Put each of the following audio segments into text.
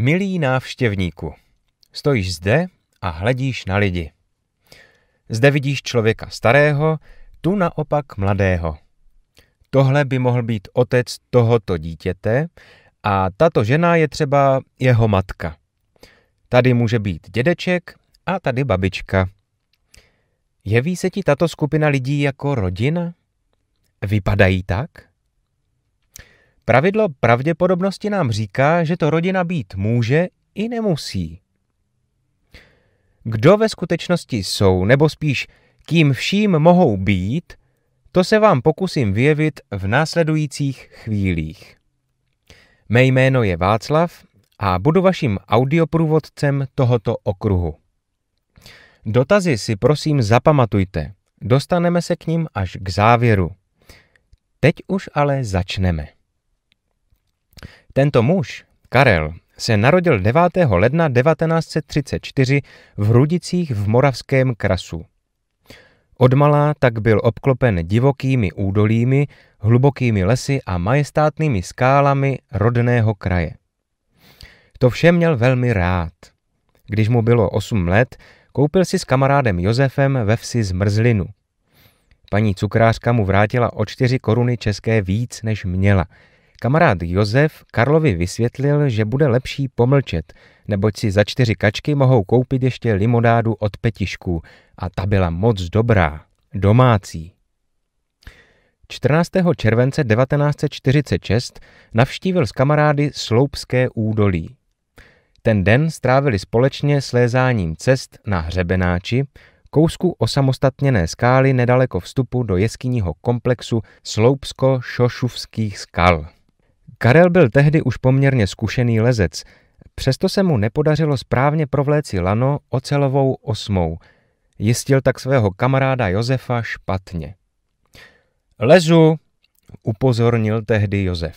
Milý návštěvníku, stojíš zde a hledíš na lidi. Zde vidíš člověka starého, tu naopak mladého. Tohle by mohl být otec tohoto dítěte a tato žena je třeba jeho matka. Tady může být dědeček a tady babička. Jeví se ti tato skupina lidí jako rodina? Vypadají tak? Pravidlo pravděpodobnosti nám říká, že to rodina být může i nemusí. Kdo ve skutečnosti jsou, nebo spíš kým vším mohou být, to se vám pokusím vyjevit v následujících chvílích. Mé jméno je Václav a budu vaším audioprůvodcem tohoto okruhu. Dotazy si prosím zapamatujte, dostaneme se k ním až k závěru. Teď už ale začneme. Tento muž, Karel, se narodil 9. ledna 1934 v Hrudicích v Moravském krasu. Odmalá tak byl obklopen divokými údolími, hlubokými lesy a majestátnými skálami rodného kraje. To vše měl velmi rád. Když mu bylo 8 let, koupil si s kamarádem Josefem ve vsi zmrzlinu. Paní cukrářka mu vrátila o čtyři koruny české víc, než měla – Kamarád Josef Karlovi vysvětlil, že bude lepší pomlčet, neboť si za čtyři kačky mohou koupit ještě limonádu od Petišku, a ta byla moc dobrá, domácí. 14. července 1946 navštívil s kamarády Sloupské údolí. Ten den strávili společně slézáním cest na hřebenáči, kousku osamostatněné skály nedaleko vstupu do jeskyního komplexu Sloupsko-Šošuvských skal. Karel byl tehdy už poměrně zkušený lezec, přesto se mu nepodařilo správně provléci lano ocelovou osmou. Jistil tak svého kamaráda Josefa špatně. Lezu, upozornil tehdy Josef.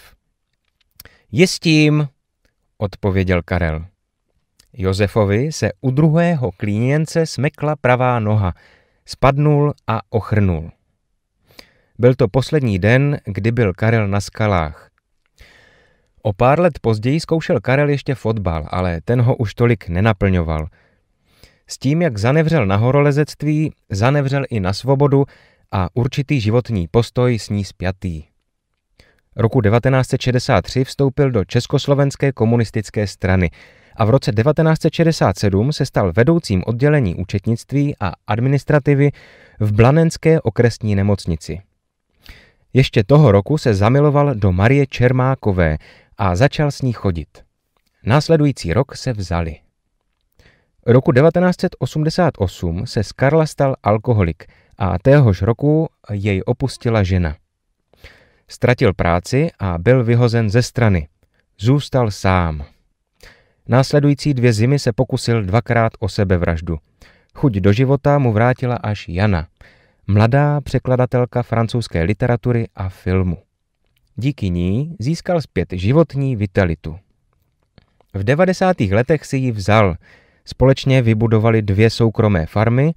Jistím, odpověděl Karel. Josefovi se u druhého klíněnce smekla pravá noha, spadnul a ochrnul. Byl to poslední den, kdy byl Karel na skalách. O pár let později zkoušel Karel ještě fotbal, ale ten ho už tolik nenaplňoval. S tím, jak zanevřel na horolezectví, zanevřel i na svobodu a určitý životní postoj s ní spjatý. Roku 1963 vstoupil do Československé komunistické strany a v roce 1967 se stal vedoucím oddělení účetnictví a administrativy v Blanenské okresní nemocnici. Ještě toho roku se zamiloval do Marie Čermákové, a začal s ní chodit. Následující rok se vzali. Roku 1988 se z Karla stal alkoholik a téhož roku jej opustila žena. Ztratil práci a byl vyhozen ze strany. Zůstal sám. Následující dvě zimy se pokusil dvakrát o sebevraždu. Chuť do života mu vrátila až Jana, mladá překladatelka francouzské literatury a filmu. Díky ní získal zpět životní vitalitu. V 90. letech si ji vzal. Společně vybudovali dvě soukromé farmy,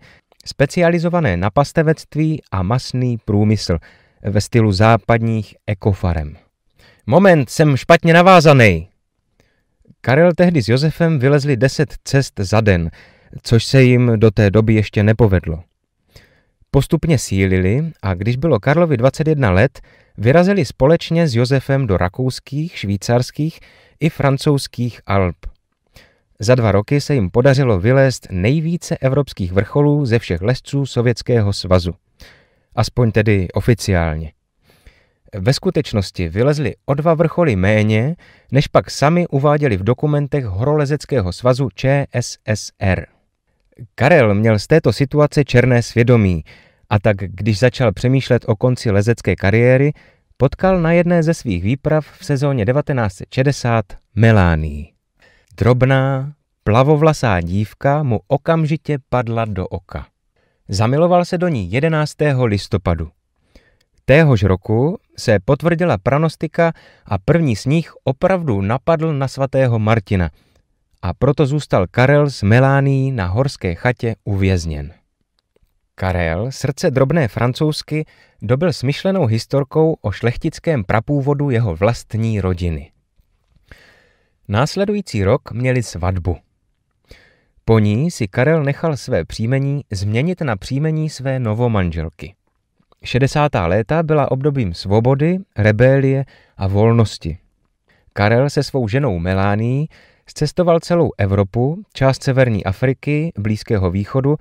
specializované na pastevectví a masný průmysl ve stylu západních ekofarem. Moment, jsem špatně navázaný. Karel tehdy s Josefem vylezli deset cest za den, což se jim do té doby ještě nepovedlo. Postupně sílili a když bylo Karlovi 21 let, vyrazili společně s Josefem do rakouských, švýcarských i francouzských Alp. Za dva roky se jim podařilo vylézt nejvíce evropských vrcholů ze všech lesců Sovětského svazu. Aspoň tedy oficiálně. Ve skutečnosti vylezli o dva vrcholy méně, než pak sami uváděli v dokumentech Horolezeckého svazu ČSSR. Karel měl z této situace černé svědomí a tak, když začal přemýšlet o konci lezecké kariéry, potkal na jedné ze svých výprav v sezóně 1960 Melány. Drobná, plavovlasá dívka mu okamžitě padla do oka. Zamiloval se do ní 11. listopadu. Téhož roku se potvrdila pranostika a první z nich opravdu napadl na svatého Martina a proto zůstal Karel s Melání na horské chatě uvězněn. Karel, srdce drobné francouzsky, dobil smyšlenou historkou o šlechtickém prapůvodu jeho vlastní rodiny. Následující rok měli svatbu. Po ní si Karel nechal své příjmení změnit na příjmení své novomanželky. 60. léta byla obdobím svobody, rebelie a volnosti. Karel se svou ženou Melání cestoval celou Evropu, část severní Afriky, Blízkého východu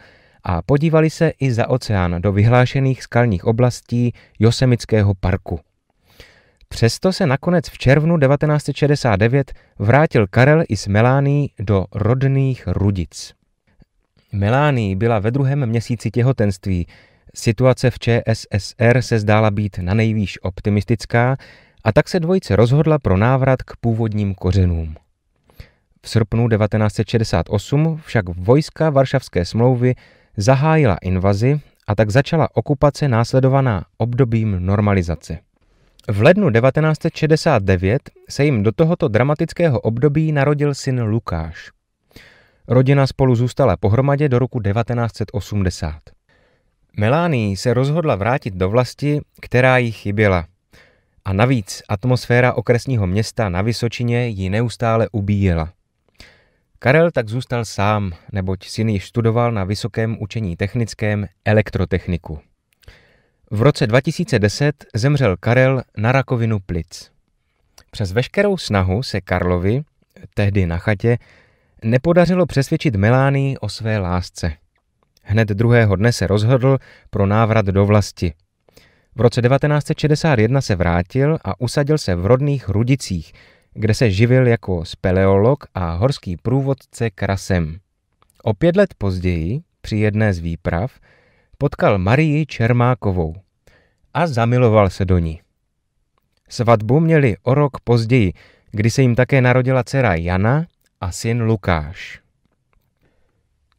a podívali se i za oceán do vyhlášených skalních oblastí Josemického parku. Přesto se nakonec v červnu 1969 vrátil Karel i s Melání do rodných Rudic. Melání byla ve druhém měsíci těhotenství. Situace v ČSSR se zdála být na nejvýš optimistická a tak se dvojice rozhodla pro návrat k původním kořenům. V srpnu 1968 však vojska Varšavské smlouvy zahájila invazi a tak začala okupace následovaná obdobím normalizace. V lednu 1969 se jim do tohoto dramatického období narodil syn Lukáš. Rodina spolu zůstala pohromadě do roku 1980. Melanie se rozhodla vrátit do vlasti, která jí chyběla. A navíc atmosféra okresního města na Vysočině ji neustále ubíjela. Karel tak zůstal sám, neboť syn již studoval na Vysokém učení technickém elektrotechniku. V roce 2010 zemřel Karel na rakovinu plic. Přes veškerou snahu se Karlovi, tehdy na chatě, nepodařilo přesvědčit Melány o své lásce. Hned druhého dne se rozhodl pro návrat do vlasti. V roce 1961 se vrátil a usadil se v rodných Rudicích, kde se živil jako speleolog a horský průvodce krasem. O pět let později, při jedné z výprav, potkal Marii Čermákovou a zamiloval se do ní. Svatbu měli o rok později, kdy se jim také narodila dcera Jana a syn Lukáš.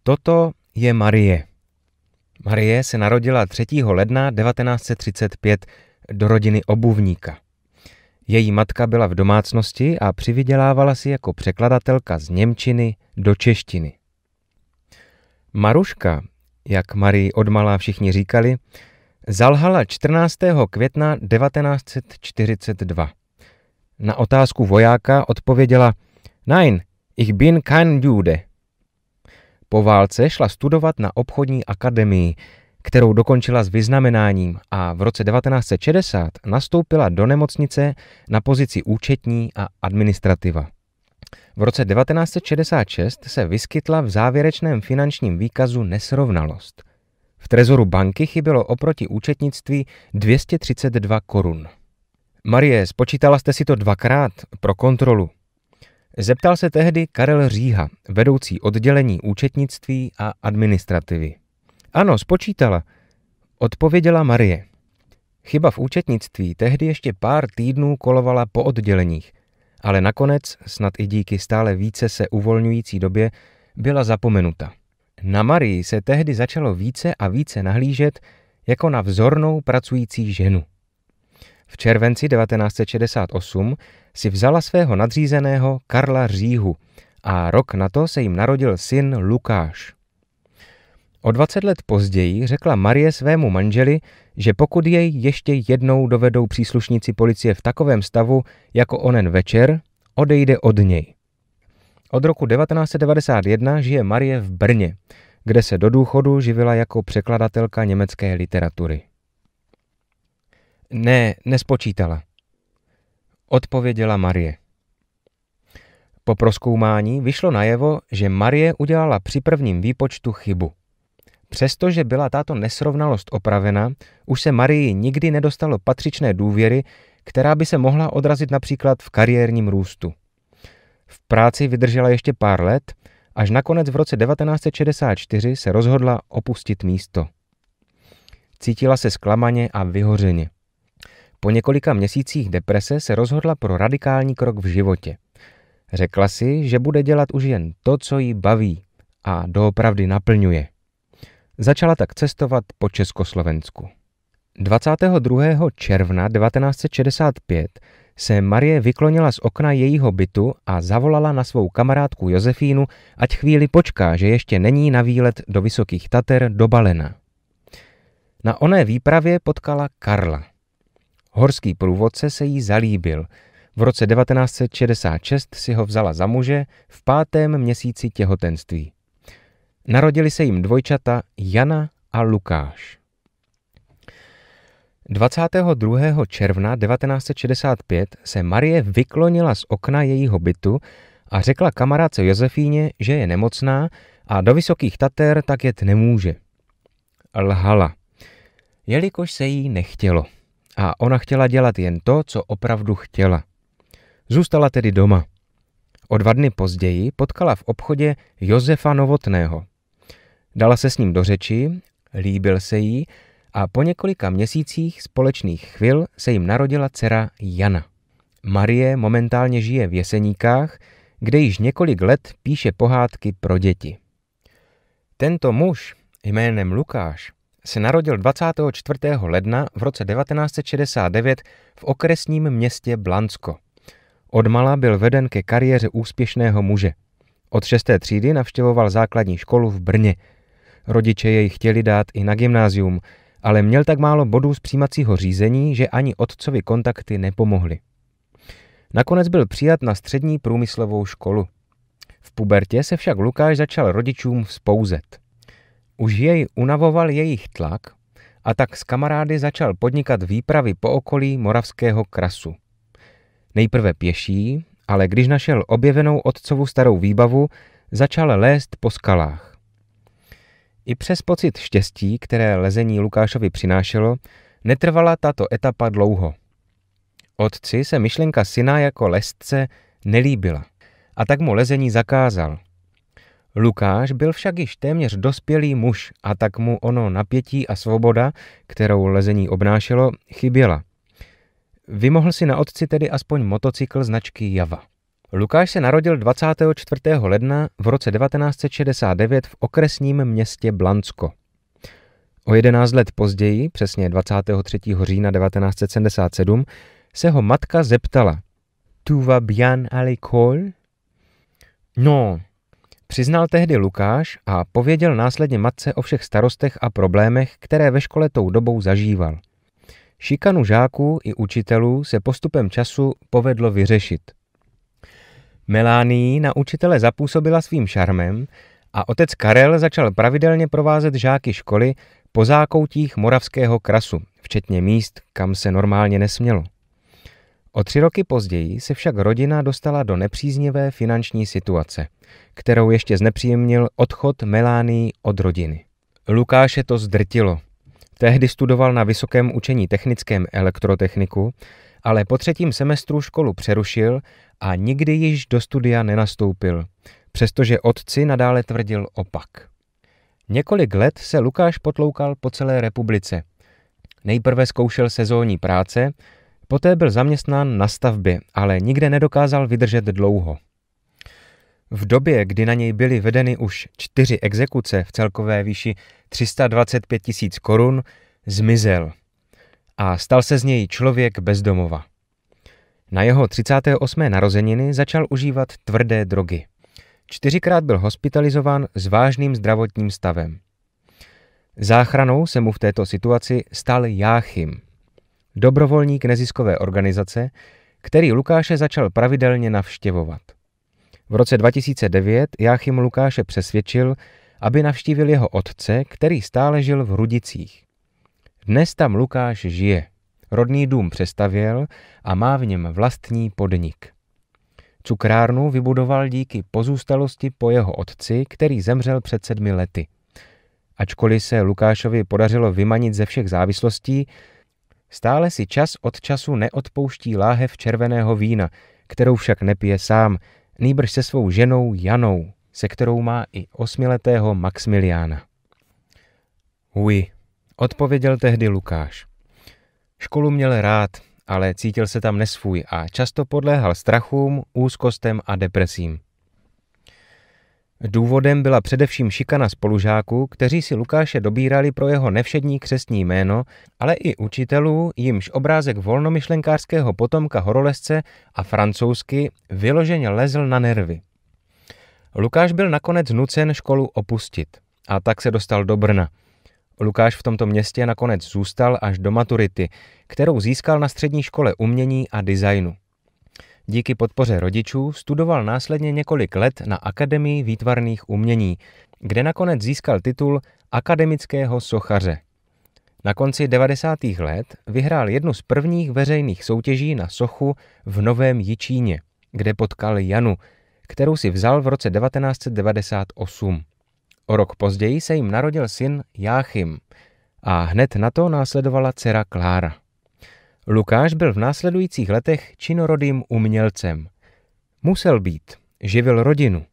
Toto je Marie. Marie se narodila 3. ledna 1935 do rodiny obuvníka. Její matka byla v domácnosti a přivydělávala si jako překladatelka z Němčiny do češtiny. Maruška, jak Marii odmala všichni říkali, zalhala 14. května 1942. Na otázku vojáka odpověděla Nein, ich bin kein Jude. Po válce šla studovat na obchodní akademii, kterou dokončila s vyznamenáním a v roce 1960 nastoupila do nemocnice na pozici účetní a administrativa. V roce 1966 se vyskytla v závěrečném finančním výkazu nesrovnalost. V trezoru banky chybělo oproti účetnictví 232 korun. Marie, spočítala jste si to dvakrát pro kontrolu. Zeptal se tehdy Karel Říha, vedoucí oddělení účetnictví a administrativy. Ano, spočítala, odpověděla Marie. Chyba v účetnictví tehdy ještě pár týdnů kolovala po odděleních, ale nakonec, snad i díky stále více se uvolňující době, byla zapomenuta. Na Marii se tehdy začalo více a více nahlížet jako na vzornou pracující ženu. V červenci 1968 si vzala svého nadřízeného Karla Říhu a rok na to se jim narodil syn Lukáš. O 20 let později řekla Marie svému manželi, že pokud jej ještě jednou dovedou příslušníci policie v takovém stavu jako onen večer, odejde od něj. Od roku 1991 žije Marie v Brně, kde se do důchodu živila jako překladatelka německé literatury. Ne, nespočítala. Odpověděla Marie. Po proskoumání vyšlo najevo, že Marie udělala při prvním výpočtu chybu. Přestože byla tato nesrovnalost opravena, už se Marii nikdy nedostalo patřičné důvěry, která by se mohla odrazit například v kariérním růstu. V práci vydržela ještě pár let, až nakonec v roce 1964 se rozhodla opustit místo. Cítila se zklamaně a vyhořeně. Po několika měsících deprese se rozhodla pro radikální krok v životě. Řekla si, že bude dělat už jen to, co jí baví a doopravdy naplňuje. Začala tak cestovat po Československu. 22. června 1965 se Marie vyklonila z okna jejího bytu a zavolala na svou kamarádku Josefínu, ať chvíli počká, že ještě není na výlet do Vysokých Tater do Balena. Na oné výpravě potkala Karla. Horský průvodce se jí zalíbil. V roce 1966 si ho vzala za muže v pátém měsíci těhotenství. Narodili se jim dvojčata Jana a Lukáš. 22. června 1965 se Marie vyklonila z okna jejího bytu a řekla kamarádce Josefíně, že je nemocná a do Vysokých Tater tak jet nemůže. Lhala, jelikož se jí nechtělo a ona chtěla dělat jen to, co opravdu chtěla. Zůstala tedy doma. O dva dny později potkala v obchodě Josefa Novotného, Dala se s ním do řeči, líbil se jí a po několika měsících společných chvil se jim narodila dcera Jana. Marie momentálně žije v Jeseníkách, kde již několik let píše pohádky pro děti. Tento muž jménem Lukáš se narodil 24. ledna v roce 1969 v okresním městě Blansko. Odmala byl veden ke kariéře úspěšného muže. Od šesté třídy navštěvoval základní školu v Brně – Rodiče jej chtěli dát i na gymnázium, ale měl tak málo bodů z přijímacího řízení, že ani otcovi kontakty nepomohly. Nakonec byl přijat na střední průmyslovou školu. V pubertě se však Lukáš začal rodičům vzpouzet. Už jej unavoval jejich tlak a tak s kamarády začal podnikat výpravy po okolí Moravského krasu. Nejprve pěší, ale když našel objevenou otcovu starou výbavu, začal lézt po skalách. I přes pocit štěstí, které lezení Lukášovi přinášelo, netrvala tato etapa dlouho. Otci se myšlenka syna jako lesce nelíbila a tak mu lezení zakázal. Lukáš byl však již téměř dospělý muž a tak mu ono napětí a svoboda, kterou lezení obnášelo, chyběla. Vymohl si na otci tedy aspoň motocykl značky Java. Lukáš se narodil 24. ledna v roce 1969 v okresním městě Blansko. O 11 let později, přesně 23. října 1977, se ho matka zeptala. Tu va bien à l'école? No, přiznal tehdy Lukáš a pověděl následně matce o všech starostech a problémech, které ve škole tou dobou zažíval. Šikanu žáků i učitelů se postupem času povedlo vyřešit – Melánii na učitele zapůsobila svým šarmem a otec Karel začal pravidelně provázet žáky školy po zákoutích moravského krasu, včetně míst, kam se normálně nesmělo. O tři roky později se však rodina dostala do nepříznivé finanční situace, kterou ještě znepříjemnil odchod Melány od rodiny. Lukáše to zdrtilo. Tehdy studoval na Vysokém učení technickém elektrotechniku, ale po třetím semestru školu přerušil a nikdy již do studia nenastoupil, přestože otci nadále tvrdil opak. Několik let se Lukáš potloukal po celé republice. Nejprve zkoušel sezónní práce, poté byl zaměstnán na stavbě, ale nikde nedokázal vydržet dlouho. V době, kdy na něj byly vedeny už čtyři exekuce v celkové výši 325 tisíc korun, zmizel a stal se z něj člověk bezdomova. Na jeho 38. narozeniny začal užívat tvrdé drogy. Čtyřikrát byl hospitalizován s vážným zdravotním stavem. Záchranou se mu v této situaci stal Jáchym, dobrovolník neziskové organizace, který Lukáše začal pravidelně navštěvovat. V roce 2009 Jáchym Lukáše přesvědčil, aby navštívil jeho otce, který stále žil v Rudicích. Dnes tam Lukáš žije. Rodný dům přestavěl a má v něm vlastní podnik. Cukrárnu vybudoval díky pozůstalosti po jeho otci, který zemřel před sedmi lety. Ačkoliv se Lukášovi podařilo vymanit ze všech závislostí, stále si čas od času neodpouští láhev červeného vína, kterou však nepije sám, nýbrž se svou ženou Janou, se kterou má i osmiletého Maximiliána. Uj, odpověděl tehdy Lukáš. Školu měl rád, ale cítil se tam nesvůj a často podléhal strachům, úzkostem a depresím. Důvodem byla především šikana spolužáků, kteří si Lukáše dobírali pro jeho nevšední křestní jméno, ale i učitelů, jimž obrázek volnomyšlenkářského potomka horolezce a francouzsky vyloženě lezl na nervy. Lukáš byl nakonec nucen školu opustit a tak se dostal do Brna – Lukáš v tomto městě nakonec zůstal až do maturity, kterou získal na střední škole umění a designu. Díky podpoře rodičů studoval následně několik let na Akademii výtvarných umění, kde nakonec získal titul akademického sochaře. Na konci 90. let vyhrál jednu z prvních veřejných soutěží na sochu v Novém Jičíně, kde potkal Janu, kterou si vzal v roce 1998. O rok později se jim narodil syn Jáchym a hned na to následovala dcera Klára. Lukáš byl v následujících letech činorodým umělcem. Musel být, živil rodinu.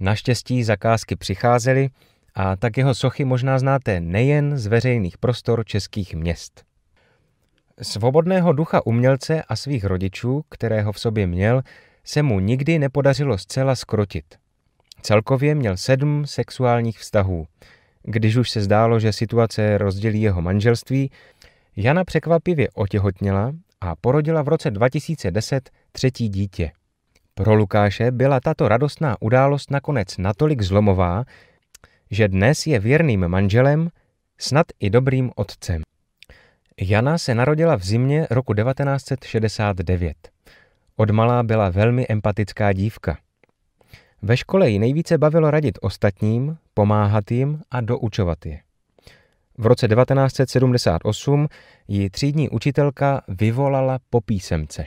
Naštěstí zakázky přicházely a tak jeho sochy možná znáte nejen z veřejných prostor českých měst. Svobodného ducha umělce a svých rodičů, kterého v sobě měl, se mu nikdy nepodařilo zcela skrotit – Celkově měl sedm sexuálních vztahů. Když už se zdálo, že situace rozdělí jeho manželství, Jana překvapivě otěhotněla a porodila v roce 2010 třetí dítě. Pro Lukáše byla tato radostná událost nakonec natolik zlomová, že dnes je věrným manželem, snad i dobrým otcem. Jana se narodila v zimě roku 1969. Od malá byla velmi empatická dívka – ve škole ji nejvíce bavilo radit ostatním, pomáhat jim a doučovat je. V roce 1978 ji třídní učitelka vyvolala po písemce.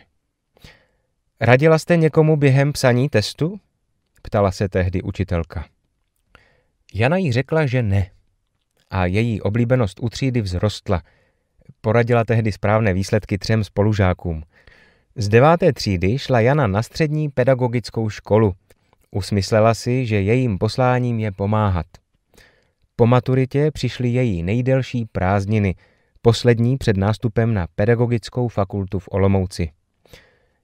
Radila jste někomu během psaní testu? Ptala se tehdy učitelka. Jana jí řekla, že ne. A její oblíbenost u třídy vzrostla. Poradila tehdy správné výsledky třem spolužákům. Z deváté třídy šla Jana na střední pedagogickou školu – Usmyslela si, že jejím posláním je pomáhat. Po maturitě přišly její nejdelší prázdniny, poslední před nástupem na pedagogickou fakultu v Olomouci.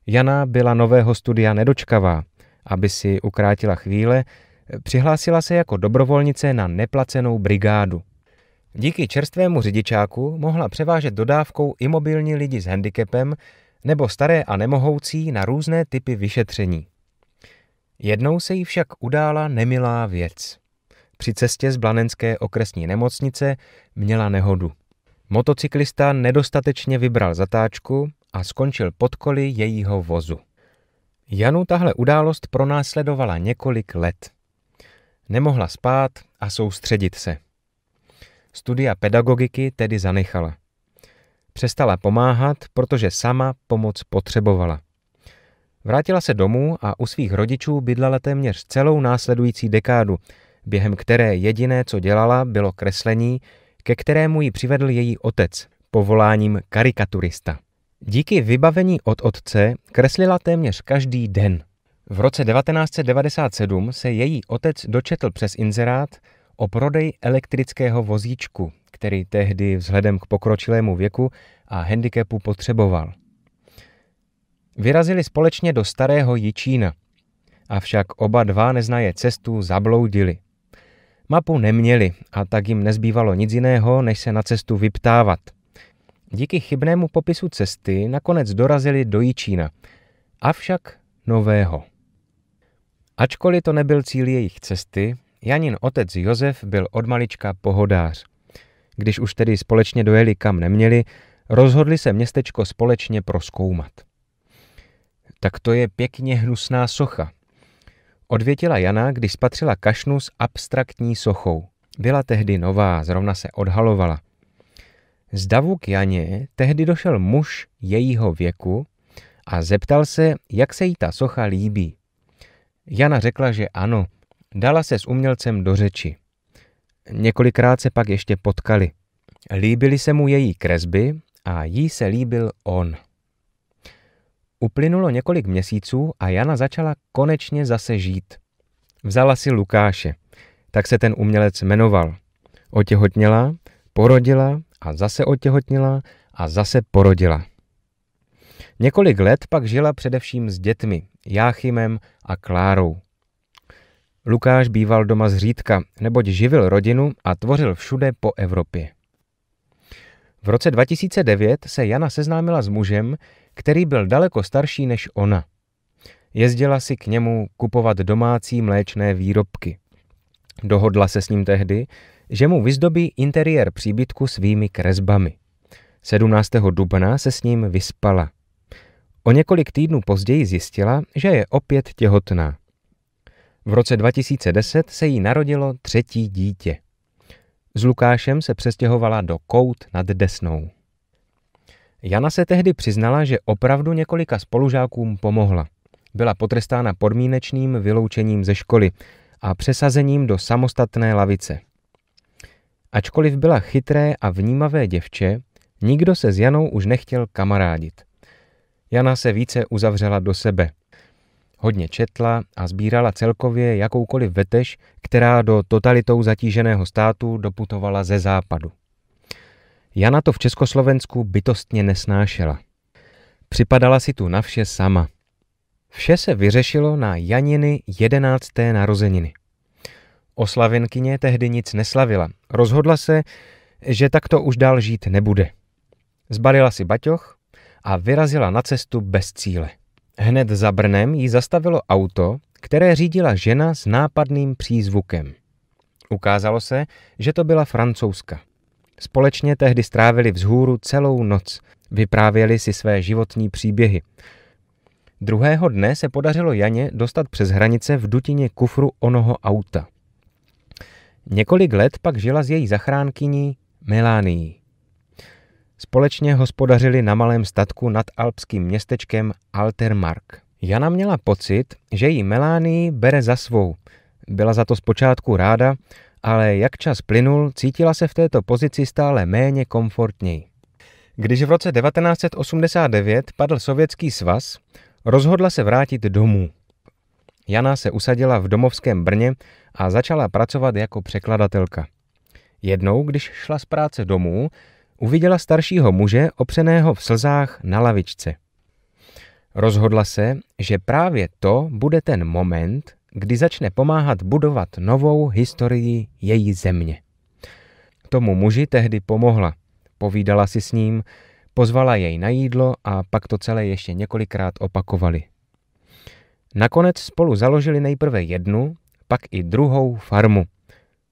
Jana byla nového studia nedočkavá. Aby si ukrátila chvíle, přihlásila se jako dobrovolnice na neplacenou brigádu. Díky čerstvému řidičáku mohla převážet dodávkou i mobilní lidi s handicapem nebo staré a nemohoucí na různé typy vyšetření. Jednou se jí však udála nemilá věc. Při cestě z Blanenské okresní nemocnice měla nehodu. Motocyklista nedostatečně vybral zatáčku a skončil pod koli jejího vozu. Janu tahle událost pronásledovala několik let. Nemohla spát a soustředit se. Studia pedagogiky tedy zanechala. Přestala pomáhat, protože sama pomoc potřebovala. Vrátila se domů a u svých rodičů bydlela téměř celou následující dekádu, během které jediné, co dělala, bylo kreslení, ke kterému ji přivedl její otec, povoláním karikaturista. Díky vybavení od otce kreslila téměř každý den. V roce 1997 se její otec dočetl přes inzerát o prodej elektrického vozíčku, který tehdy vzhledem k pokročilému věku a handicapu potřeboval. Vyrazili společně do starého Jičína. Avšak oba dva neznaje cestu zabloudili. Mapu neměli a tak jim nezbývalo nic jiného, než se na cestu vyptávat. Díky chybnému popisu cesty nakonec dorazili do Jičína, avšak nového. Ačkoliv to nebyl cíl jejich cesty, Janin otec Josef byl od malička pohodář. Když už tedy společně dojeli kam neměli, rozhodli se městečko společně proskoumat tak to je pěkně hnusná socha. Odvětila Jana, když spatřila kašnu s abstraktní sochou. Byla tehdy nová, zrovna se odhalovala. Z davu k Janě tehdy došel muž jejího věku a zeptal se, jak se jí ta socha líbí. Jana řekla, že ano, dala se s umělcem do řeči. Několikrát se pak ještě potkali. Líbily se mu její kresby a jí se líbil on. Uplynulo několik měsíců a Jana začala konečně zase žít. Vzala si Lukáše, tak se ten umělec jmenoval. Otěhotněla, porodila a zase otěhotněla a zase porodila. Několik let pak žila především s dětmi, Jáchymem a Klárou. Lukáš býval doma zřídka, neboť živil rodinu a tvořil všude po Evropě. V roce 2009 se Jana seznámila s mužem, který byl daleko starší než ona. Jezdila si k němu kupovat domácí mléčné výrobky. Dohodla se s ním tehdy, že mu vyzdobí interiér příbytku svými kresbami. 17. dubna se s ním vyspala. O několik týdnů později zjistila, že je opět těhotná. V roce 2010 se jí narodilo třetí dítě. S Lukášem se přestěhovala do Kout nad Desnou. Jana se tehdy přiznala, že opravdu několika spolužákům pomohla. Byla potrestána podmínečným vyloučením ze školy a přesazením do samostatné lavice. Ačkoliv byla chytré a vnímavé děvče, nikdo se s Janou už nechtěl kamarádit. Jana se více uzavřela do sebe. Hodně četla a sbírala celkově jakoukoliv vetež, která do totalitou zatíženého státu doputovala ze západu. Jana to v Československu bytostně nesnášela. Připadala si tu na vše sama. Vše se vyřešilo na Janiny 11. narozeniny. Oslavenkyně tehdy nic neslavila. Rozhodla se, že takto už dál žít nebude. Zbalila si baťoch a vyrazila na cestu bez cíle. Hned za Brnem jí zastavilo auto, které řídila žena s nápadným přízvukem. Ukázalo se, že to byla francouzska. Společně tehdy strávili vzhůru celou noc. Vyprávěli si své životní příběhy. Druhého dne se podařilo Janě dostat přes hranice v dutině kufru onoho auta. Několik let pak žila s její zachránkyní Melánií. Společně hospodařili na malém statku nad alpským městečkem Altermark. Jana měla pocit, že ji Melánii bere za svou. Byla za to zpočátku ráda, ale jak čas plynul, cítila se v této pozici stále méně komfortněji. Když v roce 1989 padl Sovětský svaz, rozhodla se vrátit domů. Jana se usadila v domovském Brně a začala pracovat jako překladatelka. Jednou, když šla z práce domů, uviděla staršího muže opřeného v slzách na lavičce. Rozhodla se, že právě to bude ten moment, kdy začne pomáhat budovat novou historii její země. Tomu muži tehdy pomohla. Povídala si s ním, pozvala jej na jídlo a pak to celé ještě několikrát opakovali. Nakonec spolu založili nejprve jednu, pak i druhou farmu.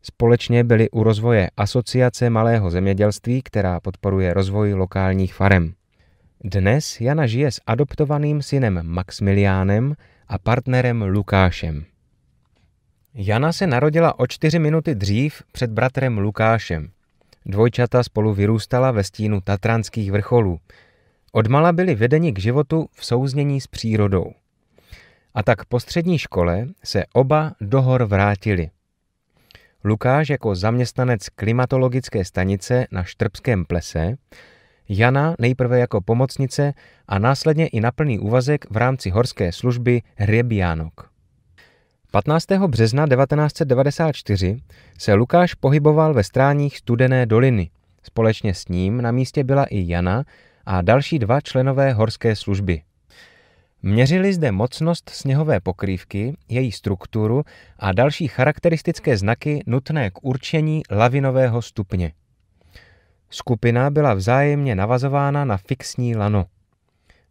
Společně byli u rozvoje Asociace malého zemědělství, která podporuje rozvoj lokálních farem. Dnes Jana žije s adoptovaným synem Maximiliánem a partnerem Lukášem. Jana se narodila o čtyři minuty dřív před bratrem Lukášem. Dvojčata spolu vyrůstala ve stínu tatranských vrcholů. Odmala byli vedeni k životu v souznění s přírodou. A tak po střední škole se oba do hor vrátili. Lukáš jako zaměstnanec klimatologické stanice na Štrbském plese, Jana nejprve jako pomocnice a následně i na plný úvazek v rámci horské služby Hřebjánok. 15. března 1994 se Lukáš pohyboval ve stráních Studené doliny. Společně s ním na místě byla i Jana a další dva členové horské služby. Měřili zde mocnost sněhové pokrývky, její strukturu a další charakteristické znaky nutné k určení lavinového stupně. Skupina byla vzájemně navazována na fixní lano.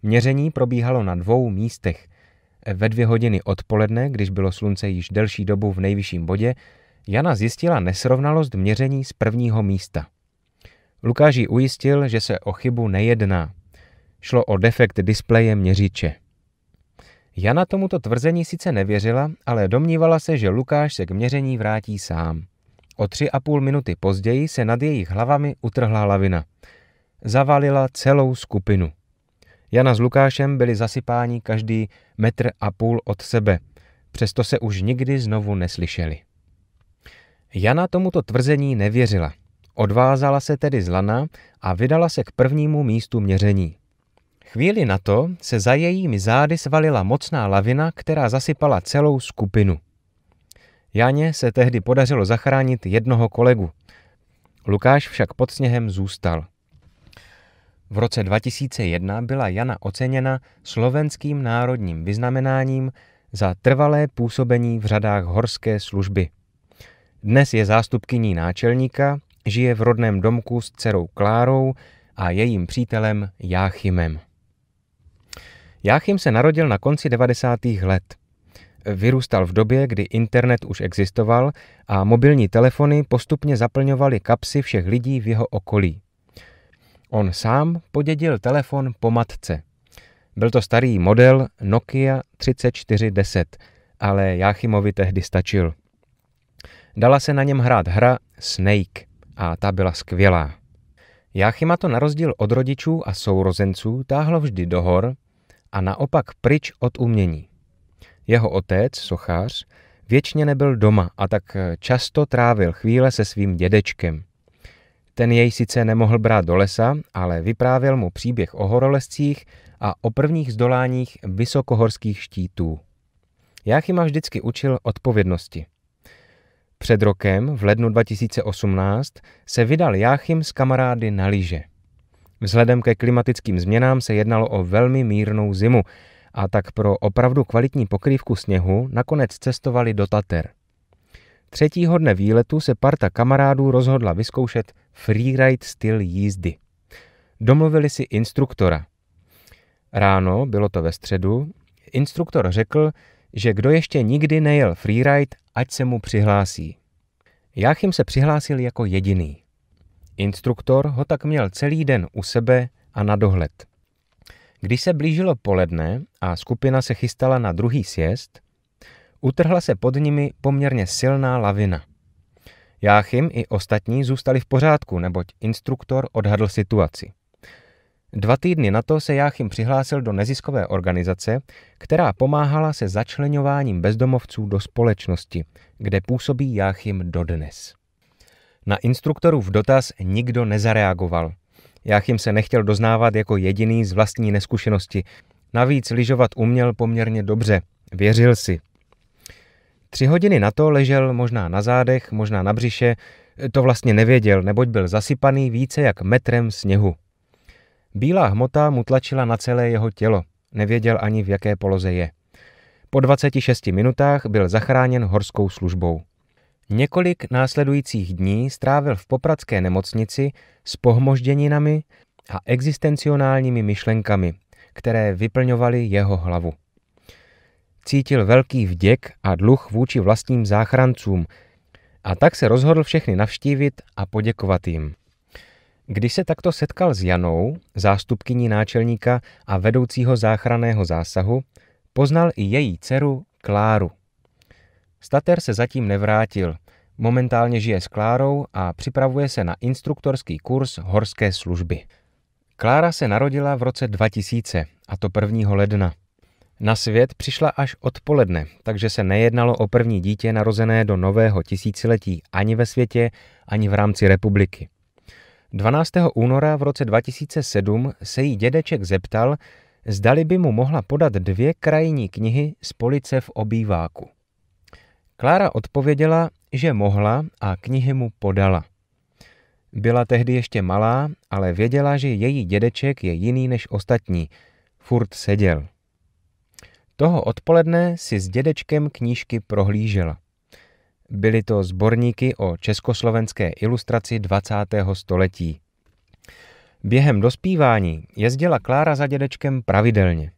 Měření probíhalo na dvou místech, ve dvě hodiny odpoledne, když bylo slunce již delší dobu v nejvyšším bodě, Jana zjistila nesrovnalost měření z prvního místa. Lukáš ji ujistil, že se o chybu nejedná. Šlo o defekt displeje měřiče. Jana tomuto tvrzení sice nevěřila, ale domnívala se, že Lukáš se k měření vrátí sám. O tři a půl minuty později se nad jejich hlavami utrhla lavina. Zavalila celou skupinu. Jana s Lukášem byli zasypáni každý metr a půl od sebe. Přesto se už nikdy znovu neslyšeli. Jana tomuto tvrzení nevěřila. Odvázala se tedy z lana a vydala se k prvnímu místu měření. Chvíli na to se za jejími zády svalila mocná lavina, která zasypala celou skupinu. Janě se tehdy podařilo zachránit jednoho kolegu. Lukáš však pod sněhem zůstal. V roce 2001 byla Jana oceněna slovenským národním vyznamenáním za trvalé působení v řadách horské služby. Dnes je zástupkyní náčelníka, žije v rodném domku s dcerou Klárou a jejím přítelem Jáchymem. Jáchym se narodil na konci 90. let. Vyrůstal v době, kdy internet už existoval a mobilní telefony postupně zaplňovaly kapsy všech lidí v jeho okolí. On sám podědil telefon po matce. Byl to starý model Nokia 3410, ale Jáchymovi tehdy stačil. Dala se na něm hrát hra Snake a ta byla skvělá. Jáchyma to na rozdíl od rodičů a sourozenců táhlo vždy do hor a naopak pryč od umění. Jeho otec, sochař, věčně nebyl doma a tak často trávil chvíle se svým dědečkem – ten jej sice nemohl brát do lesa, ale vyprávěl mu příběh o horolezcích a o prvních zdoláních vysokohorských štítů. Jáchyma vždycky učil odpovědnosti. Před rokem, v lednu 2018, se vydal Jáchym s kamarády na lyže. Vzhledem ke klimatickým změnám se jednalo o velmi mírnou zimu a tak pro opravdu kvalitní pokrývku sněhu nakonec cestovali do Tater – Třetího dne výletu se parta kamarádů rozhodla vyzkoušet freeride styl jízdy. Domluvili si instruktora. Ráno, bylo to ve středu, instruktor řekl, že kdo ještě nikdy nejel freeride, ať se mu přihlásí. Jáchym se přihlásil jako jediný. Instruktor ho tak měl celý den u sebe a na dohled. Když se blížilo poledne a skupina se chystala na druhý sjezd, Utrhla se pod nimi poměrně silná lavina. Jáchym i ostatní zůstali v pořádku, neboť instruktor odhadl situaci. Dva týdny na to se Jáchym přihlásil do neziskové organizace, která pomáhala se začlenováním bezdomovců do společnosti, kde působí Jáchym dodnes. Na instruktoru v dotaz nikdo nezareagoval. Jáchym se nechtěl doznávat jako jediný z vlastní neskušenosti. Navíc lyžovat uměl poměrně dobře. Věřil si, Tři hodiny na to ležel možná na zádech, možná na břiše, to vlastně nevěděl, neboť byl zasypaný více jak metrem sněhu. Bílá hmota mu tlačila na celé jeho tělo, nevěděl ani v jaké poloze je. Po 26 minutách byl zachráněn horskou službou. Několik následujících dní strávil v popradské nemocnici s pohmožděninami a existencionálními myšlenkami, které vyplňovaly jeho hlavu. Cítil velký vděk a dluh vůči vlastním záchrancům a tak se rozhodl všechny navštívit a poděkovat jim. Když se takto setkal s Janou, zástupkyní náčelníka a vedoucího záchranného zásahu, poznal i její dceru Kláru. Stater se zatím nevrátil. Momentálně žije s Klárou a připravuje se na instruktorský kurz horské služby. Klára se narodila v roce 2000, a to 1. ledna. Na svět přišla až odpoledne, takže se nejednalo o první dítě narozené do nového tisíciletí ani ve světě, ani v rámci republiky. 12. února v roce 2007 se jí dědeček zeptal, zdali by mu mohla podat dvě krajní knihy z police v obýváku. Klára odpověděla, že mohla a knihy mu podala. Byla tehdy ještě malá, ale věděla, že její dědeček je jiný než ostatní. Furt seděl. Toho odpoledne si s dědečkem knížky prohlížela. Byly to sborníky o československé ilustraci 20. století. Během dospívání jezdila Klára za dědečkem pravidelně.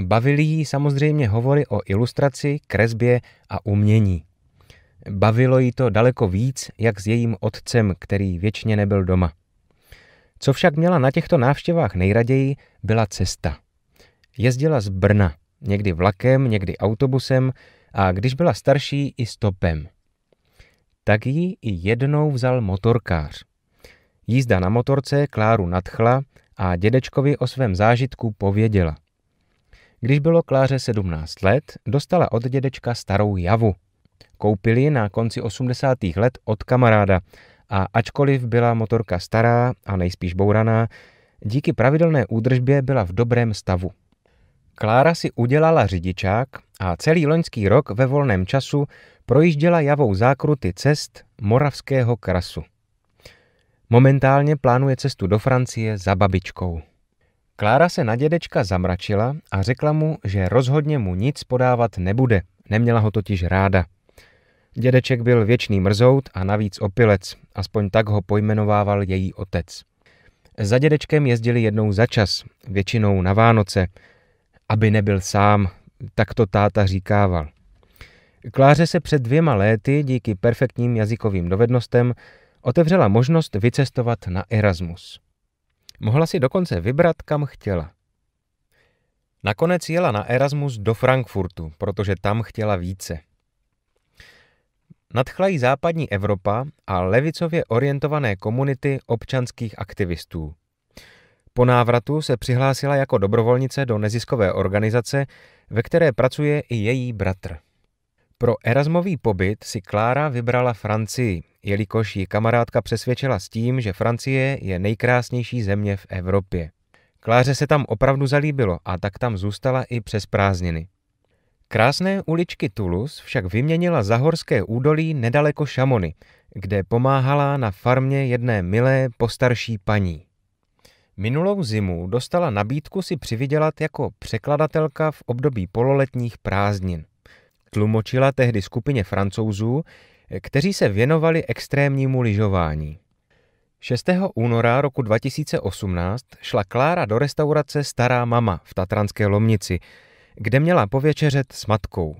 Bavili jí samozřejmě hovory o ilustraci, kresbě a umění. Bavilo jí to daleko víc, jak s jejím otcem, který věčně nebyl doma. Co však měla na těchto návštěvách nejraději, byla cesta. Jezdila z Brna – Někdy vlakem, někdy autobusem a když byla starší i stopem. Tak ji i jednou vzal motorkář. Jízda na motorce Kláru nadchla a dědečkovi o svém zážitku pověděla. Když bylo Kláře 17 let, dostala od dědečka starou javu. Koupili na konci 80. let od kamaráda a ačkoliv byla motorka stará a nejspíš bouraná, díky pravidelné údržbě byla v dobrém stavu. Klára si udělala řidičák a celý loňský rok ve volném času projížděla javou zákruty cest Moravského krasu. Momentálně plánuje cestu do Francie za babičkou. Klára se na dědečka zamračila a řekla mu, že rozhodně mu nic podávat nebude, neměla ho totiž ráda. Dědeček byl věčný mrzout a navíc opilec, aspoň tak ho pojmenovával její otec. Za dědečkem jezdili jednou za čas, většinou na Vánoce, aby nebyl sám, tak to táta říkával. Kláře se před dvěma léty díky perfektním jazykovým dovednostem otevřela možnost vycestovat na Erasmus. Mohla si dokonce vybrat, kam chtěla. Nakonec jela na Erasmus do Frankfurtu, protože tam chtěla více. Nadchla jí západní Evropa a levicově orientované komunity občanských aktivistů – po návratu se přihlásila jako dobrovolnice do neziskové organizace, ve které pracuje i její bratr. Pro Erasmový pobyt si Klára vybrala Francii, jelikož ji kamarádka přesvědčila s tím, že Francie je nejkrásnější země v Evropě. Kláře se tam opravdu zalíbilo a tak tam zůstala i přes prázdniny. Krásné uličky Toulouse však vyměnila za horské údolí nedaleko Šamony, kde pomáhala na farmě jedné milé postarší paní. Minulou zimu dostala nabídku si přivydělat jako překladatelka v období pololetních prázdnin. Tlumočila tehdy skupině francouzů, kteří se věnovali extrémnímu lyžování. 6. února roku 2018 šla Klára do restaurace Stará mama v Tatranské Lomnici, kde měla povečeřet s matkou.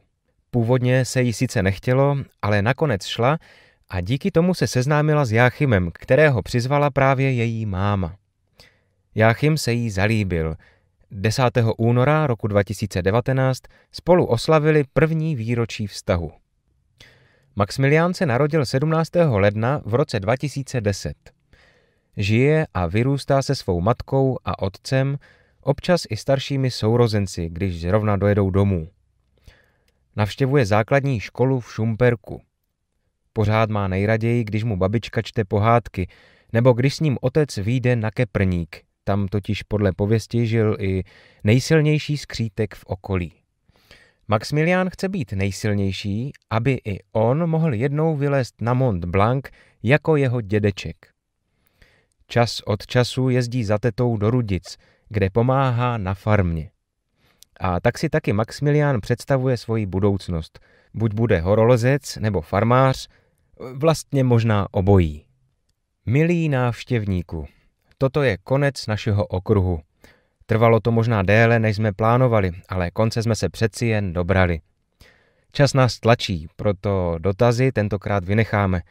Původně se jí sice nechtělo, ale nakonec šla a díky tomu se seznámila s Jáchymem, kterého přizvala právě její máma. Jáchym se jí zalíbil. 10. února roku 2019 spolu oslavili první výročí vztahu. Maximilián se narodil 17. ledna v roce 2010. Žije a vyrůstá se svou matkou a otcem, občas i staršími sourozenci, když zrovna dojedou domů. Navštěvuje základní školu v Šumperku. Pořád má nejraději, když mu babička čte pohádky, nebo když s ním otec vyjde na keprník, tam totiž podle pověsti žil i nejsilnější skřítek v okolí. Maximilián chce být nejsilnější, aby i on mohl jednou vylézt na Mont Blanc jako jeho dědeček. Čas od času jezdí za tetou do Rudic, kde pomáhá na farmě. A tak si taky Maximilián představuje svoji budoucnost. Buď bude horolezec nebo farmář, vlastně možná obojí. Milý návštěvníku, Toto je konec našeho okruhu. Trvalo to možná déle, než jsme plánovali, ale konce jsme se přeci jen dobrali. Čas nás tlačí, proto dotazy tentokrát vynecháme –